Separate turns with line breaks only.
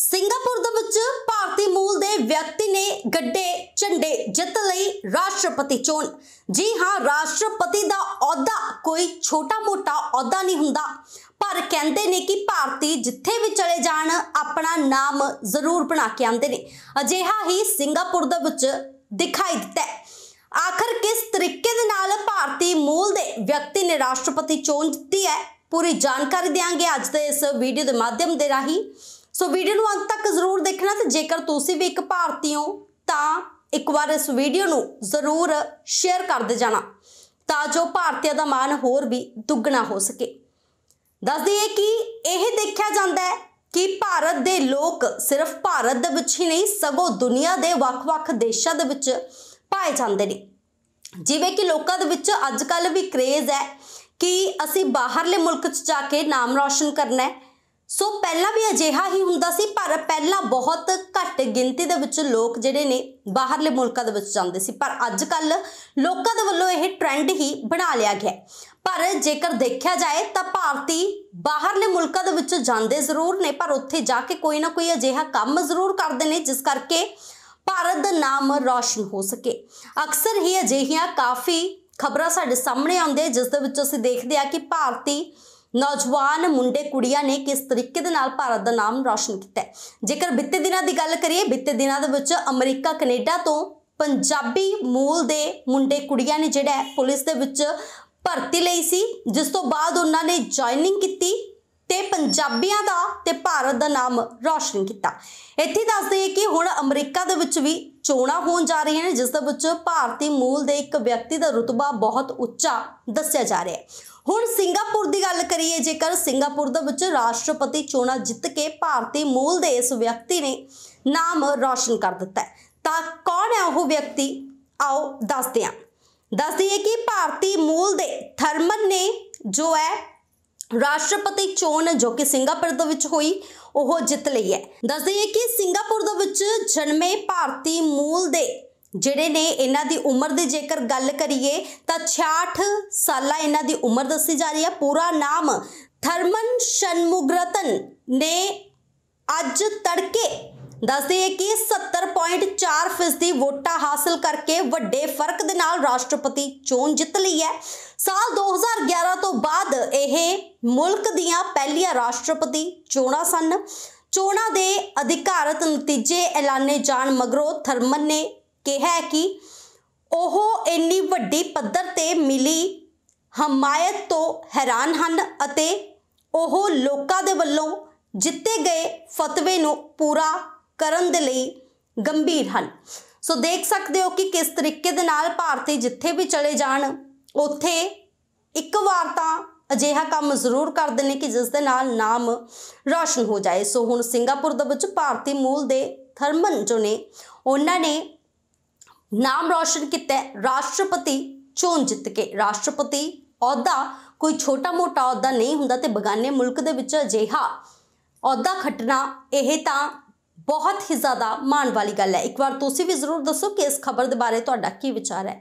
Singapore ਦੇ ਵਿੱਚ ਭਾਰਤੀ ਮੂਲ ਦੇ ਵਿਅਕਤੀ ਨੇ ਗੱਡੇ ਝੰਡੇ ਜਿੱਤ ਲਈ ਰਾਸ਼ਟਰਪਤੀ ਚੋਣ ਜੀ ਹਾਂ ਰਾਸ਼ਟਰਪਤੀ ਦਾ ਅਹੁਦਾ ਕੋਈ ਛੋਟਾ-ਮੋਟਾ ਅਹੁਦਾ ਨਹੀਂ ਹੁੰਦਾ ਪਰ ਕਹਿੰਦੇ ਨੇ ਕਿ ਭਾਰਤੀ ਜਿੱਥੇ ਵੀ ਚਲੇ ਜਾਣ ਆਪਣਾ ਨਾਮ ਜ਼ਰੂਰ ਬਣਾ ਕੇ ਆਉਂਦੇ ਨੇ ਅਜਿਹਾ ਹੀ ਸਿੰਗਾਪੁਰ ਦੇ ਵਿੱਚ ਦਿਖਾਈ ਦਿੱਤਾ ਆਖਰ ਕਿਸ ਤਰੀਕੇ ਦੇ ਨਾਲ ਭਾਰਤੀ ਮੂਲ ਦੇ ਵਿਅਕਤੀ ਨੇ ਰਾਸ਼ਟਰਪਤੀ ਚੋਣ ਜਿੱਤੀ ਹੈ ਪੂਰੀ ਜਾਣਕਾਰੀ ਦੇਵਾਂਗੇ ਅੱਜ ਦੇ ਇਸ ਵੀਡੀਓ ਦੇ ਮਾਧਿਅਮ ਦੇ ਰਾਹੀਂ ਸੋ ਵੀਡੀਓ ਨੂੰ ਅੰਤ ਤੱਕ ਜ਼ਰੂਰ ਦੇਖਣਾ ਤੇ ਜੇਕਰ ਤੁਸੀਂ ਵੀ ਇੱਕ ਭਾਰਤੀ ਹੋ ਤਾਂ ਇੱਕ ਵਾਰ ਇਸ ਵੀਡੀਓ ਨੂੰ ਜ਼ਰੂਰ ਸ਼ੇਅਰ ਕਰ ਦੇ ਜਾਣਾ ਤਾਂ ਜੋ ਭਾਰਤੀਆਂ ਦਾ ਮਾਣ ਹੋਰ ਵੀ ਦੁੱਗਣਾ ਹੋ ਸਕੇ ਦੱਸ ਦਈਏ ਕਿ ਇਹ ਦੇਖਿਆ ਜਾਂਦਾ ਹੈ ਕਿ ਭਾਰਤ ਦੇ ਲੋਕ ਸਿਰਫ ਭਾਰਤ ਦੇ ਵਿੱਚ ਹੀ ਨਹੀਂ ਸਗੋਂ ਦੁਨੀਆ ਦੇ ਵੱਖ-ਵੱਖ ਦੇਸ਼ਾਂ ਦੇ ਵਿੱਚ ਪਾਏ ਜਾਂਦੇ ਨੇ ਜਿਵੇਂ ਕਿ ਲੋਕਾਂ ਦੇ ਵਿੱਚ ਅੱਜ ਕੱਲ ਵੀ ਕ੍ਰੇਜ਼ ਹੈ ਕਿ ਅਸੀਂ ਬਾਹਰਲੇ ਮੁਲਕ 'ਚ ਜਾ ਕੇ ਨਾਮ ਰੌਸ਼ਨ ਕਰਨਾ ਹੈ ਸੋ ਪਹਿਲਾਂ ਵੀ ਅਜਿਹਾ ਹੀ ਹੁੰਦਾ ਸੀ ਪਰ ਪਹਿਲਾਂ ਬਹੁਤ ਘੱਟ ਗਿਣਤੀ ਦੇ ਵਿੱਚ ਲੋਕ ਜਿਹੜੇ ਨੇ ਬਾਹਰਲੇ ਮੁਲਕਾਂ ਦੇ ਵਿੱਚ ਜਾਂਦੇ ਸੀ ਪਰ ਅੱਜ ਕੱਲ ਲੋਕਾਂ ਦੇ ਵੱਲੋਂ ਇਹ ਟ੍ਰੈਂਡ ਹੀ ਬਣਾ ਲਿਆ ਗਿਆ ਪਰ ਜੇਕਰ ਦੇਖਿਆ ਜਾਏ ਤਾਂ ਭਾਰਤੀ ਬਾਹਰਲੇ ਮੁਲਕਾਂ ਦੇ ਵਿੱਚ ਜਾਂਦੇ ਜ਼ਰੂਰ ਨੇ ਪਰ ਉੱਥੇ ਜਾ ਕੇ ਕੋਈ ਨਾ ਕੋਈ ਅਜਿਹਾ ਕੰਮ ਜ਼ਰੂਰ ਕਰਦੇ ਨੇ ਜਿਸ ਕਰਕੇ ਭਾਰਤ ਦਾ ਨਾਮ ਰੌਸ਼ਨ ਹੋ ਸਕੇ ਅਕਸਰ ਹੀ ਅਜਿਹੀਆਂ ਕਾਫੀ ਖਬਰਾਂ ਸਾਡੇ ਸਾਹਮਣੇ ਆਉਂਦੇ ਜਿਸ ਦੇ ਵਿੱਚ ਅਸੀਂ ਦੇਖਦੇ ਆ ਕਿ ਭਾਰਤੀ ਨੌਜਵਾਨ ਮੁੰਡੇ ਕੁੜੀਆਂ ਨੇ ਕਿਸ ਤਰੀਕੇ ਦੇ ਨਾਲ ਭਾਰਤ ਦਾ ਨਾਮ ਰੌਸ਼ਨ ਕੀਤਾ ਹੈ ਜੇਕਰ ਬਿੱਤੇ ਦਿਨਾਂ ਦੀ ਗੱਲ ਕਰੀਏ ਬਿੱਤੇ ਦਿਨਾਂ ਦੇ ਵਿੱਚ ਅਮਰੀਕਾ ਕੈਨੇਡਾ ਤੋਂ ਪੰਜਾਬੀ ਮੂਲ ਦੇ ਮੁੰਡੇ ਕੁੜੀਆਂ ਨੇ ਜਿਹੜਾ ਪੁਲਿਸ ਦੇ ਵਿੱਚ ਭਰਤੀ ਲਈ ਸੀ ਜਿਸ ਤੋਂ ਬਾਅਦ ਉਹਨਾਂ ਨੇ ਜੁਆਇਨਿੰਗ ਕੀਤੀ ਤੇ ਪੰਜਾਬੀਆਂ ਦਾ ਤੇ ਭਾਰਤ ਦਾ ਨਾਮ ਰੌਸ਼ਨ ਕੀਤਾ ਇੱਥੇ ਦੱਸ ਦਈਏ ਕਿ ਹੁਣ ਅਮਰੀਕਾ ਦੇ ਵਿੱਚ ਵੀ ਚੋਣਾਂ ਹੋਣ ਜਾ ਰਹੀਆਂ ਨੇ ਜਿਸ ਦੇ ਵਿੱਚ ਭਾਰਤੀ ਮੂਲ ਦੇ ਇੱਕ ਵਿਅਕਤੀ ਦਾ ਰੁਤਬਾ ਬਹੁਤ ਉੱਚਾ ਦੱਸਿਆ ਜਾ ਰਿਹਾ ਹੈ ਹੁਣ ਸਿੰਗਾਪੁਰ ਦੀ ਗੱਲ ਕਰੀਏ ਜੇਕਰ ਸਿੰਗਾਪੁਰ ਦੇ ਵਿੱਚ ਰਾਸ਼ਟਰਪਤੀ ਚੋਣਾਂ ਜਿੱਤ ਕੇ ਭਾਰਤੀ ਮੂਲ ਦੇ ਇਸ ਵਿਅਕਤੀ ਨੇ ਨਾਮ ਰੌਸ਼ਨ ਕਰ ਦਿੱਤਾ ਹੈ ਤਾਂ ਕੌਣ ਹੈ ਉਹ ਵਿਅਕਤੀ ਆਓ ਦੱਸਦੇ ਹਾਂ ਦੱਸਦੀ ਹੈ ਕਿ ਭਾਰਤੀ ਮੂਲ ਦੇ ਥਰਮਨ ਨੇ ਜੋ ਹੈ ਰਾਸ਼ਟਰਪਤੀ ਚੋਣ ਜੋ ਕਿ ਸਿੰਗਾਪੁਰ ਦੇ ਵਿੱਚ ਹੋਈ ਉਹ ਜਿੱਤ ਲਈ ਹੈ ਦੱਸ ਦਈਏ ਕਿ ਸਿੰਗਾਪੁਰ ਦੇ ਵਿੱਚ ਜਨਮੇ ਭਾਰਤੀ ਮੂਲ ਦੇ ਜਿਹੜੇ ਨੇ ਇਹਨਾਂ ਦੀ ਉਮਰ ਦੀ ਜੇਕਰ ਗੱਲ ਕਰੀਏ ਤਾਂ 66 ਸਾਲਾਂ ਇਹਨਾਂ ਦੀ ਉਮਰ ਦੱਸੀ ਜਾ ਰਹੀ ਹੈ ਪੂਰਾ ਨਾਮ ਥਰਮਨ ਸ਼ਨਮੁਗਰਤਨ ਨੇ ਅੱਜ ਤੜਕੇ ਦੱਸਦੇ ਦਈਏ ਕਿ 70.4 ਫੀਸਦੀ ਵੋਟਾਂ ਹਾਸਲ ਕਰਕੇ ਵੱਡੇ ਫਰਕ ਦੇ ਨਾਲ ਰਾਸ਼ਟਰਪਤੀ ਚੋਣ ਜਿੱਤ ਲਈ ਹੈ ਸਾਲ 2011 ਤੋਂ ਬਾਅਦ ਇਹ ਮੁਲਕ ਦੀਆਂ ਪਹਿਲੀਆਂ ਰਾਸ਼ਟਰਪਤੀ ਚੋਣਾਂ ਸਨ ਚੋਣਾਂ ਦੇ ਅਧਿਕਾਰਤ ਨਤੀਜੇ ਐਲਾਨੇ ਜਾਣ ਮਗਰੋਂ ਥਰਮਨ ਨੇ ਕਿਹਾ ਕਿ ਉਹ ਇੰਨੀ ਵੱਡੀ ਪੱਧਰ ਤੇ ਮਿਲੀ ਹਮਾਇਤ ਤੋਂ ਹੈਰਾਨ ਹਨ ਅਤੇ ਉਹ ਲੋਕਾਂ ਦੇ ਵੱਲੋਂ ਜਿੱਤੇ ਗਏ ਫਤਵੇ ਨੂੰ ਪੂਰਾ ਕਰਨ ਦੇ ਲਈ ਗੰਭੀਰ ਹਨ ਸੋ ਦੇਖ ਸਕਦੇ ਹੋ ਕਿ ਕਿਸ ਤਰੀਕੇ ਦੇ ਨਾਲ ਭਾਰਤੀ ਜਿੱਥੇ ਵੀ ਚਲੇ ਜਾਣ ਉੱਥੇ ਇੱਕ ਵਾਰ ਤਾਂ ਅਜਿਹਾ ਕੰਮ ਜ਼ਰੂਰ ਕਰਦੇ ਨੇ ਕਿ ਜਿਸ ਦੇ ਨਾਲ ਨਾਮ ਰੌਸ਼ਨ ਹੋ ਜਾਏ ਸੋ ਹੁਣ ਸਿੰਗਾਪੁਰ ਦੇ ਵਿੱਚ ਭਾਰਤੀ ਮੂਲ ਦੇ ਥਰਮਨ ਜੋ ਨੇ ਉਹਨਾਂ ਨੇ ਨਾਮ ਰੌਸ਼ਨ ਕੀਤਾ ਰਾਸ਼ਟਰਪਤੀ ਚੋਣ ਜਿੱਤ ਕੇ ਰਾਸ਼ਟਰਪਤੀ ਅਹੁਦਾ ਕੋਈ ਛੋਟਾ ਮੋਟਾ ਅਹੁਦਾ ਨਹੀਂ ਹੁੰਦਾ ਤੇ ਬਗਾਨੇ ਮੁਲਕ ਦੇ ਵਿੱਚ ਅਜਿਹਾ ਅਹੁਦਾ ਖੱਟਣਾ ਇਹ ਤਾਂ ਬਹੁਤ ਹੀ ਜ਼ਿਆਦਾ ਮਾਣ ਵਾਲੀ ਗੱਲ ਹੈ ਇੱਕ ਵਾਰ ਤੁਸੀਂ ਵੀ ਜ਼ਰੂਰ ਦੱਸੋ ਕਿ ਇਸ ਖਬਰ ਦੇ ਬਾਰੇ ਤੁਹਾਡਾ ਕੀ ਵਿਚਾਰ ਹੈ